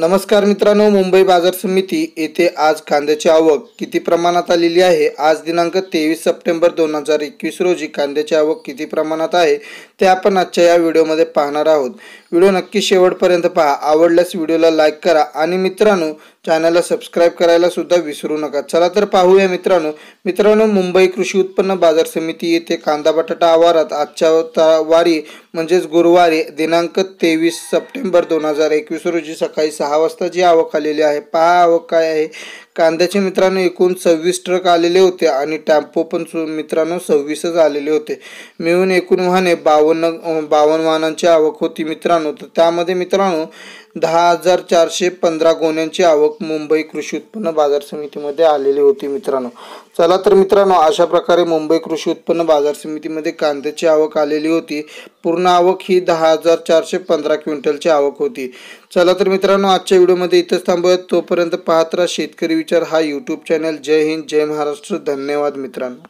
नमस्कार मित्रांनो मुंबई बाजार समिती येथे आज कांद्याची आवक किती प्रमाणात आलेली आहे आज दिनांक तेवीस सप्टेंबर दोन हजार एकवीस रोजी कांद्याची आवक किती प्रमाणात आहे ते आपण आजच्या या व्हिडिओमध्ये पाहणार आहोत व्हिडिओ नक्की शेवटपर्यंत पहा आवडल्यास व्हिडिओला लाईक करा आणि मित्रांनो चॅनलला सबस्क्राईब करायला सुद्धा विसरू नका चला तर पाहूया मित्रांनो मित्रांनो मुंबई कृषी उत्पन्न बाजार समिती येथे कांदा बटाटा आवारात आजच्या वारी म्हणजेच गुरुवारी दिनांक तेवीस सप्टेंबर दोन हजार एकवीस रोजी सकाळी सहा वाजता जी आवक आलेली आहे पहा आवक काय आहे कांद्याचे मित्रांनो एकूण सव्वीस ट्रक आलेले होते आणि टॅम्पो पण मित्रांनो सव्वीसच आलेले होते मिळून एकूण वाहने बावन्न बावन्न वाहनांची आवक होती मित्रांनो तर त्यामध्ये मित्रांनो दहा हजार चारशे पंधरा गोण्यांची आवक मुंबई कृषी उत्पन्न बाजार समितीमध्ये आलेली होती मित्रांनो चला तर मित्रांनो अशा प्रकारे मुंबई कृषी उत्पन्न बाजार समितीमध्ये कांद्याची आवक आलेली होती पूर्ण आवक ही दहा हजार चारशे पंधरा क्विंटलची आवक होती चला तर मित्रांनो आजच्या व्हिडिओमध्ये इथंच थांबूयात तोपर्यंत पाहत राहा शेतकरी विचार हा यूट्यूब चॅनल जय हिंद जय महाराष्ट्र धन्यवाद मित्रांनो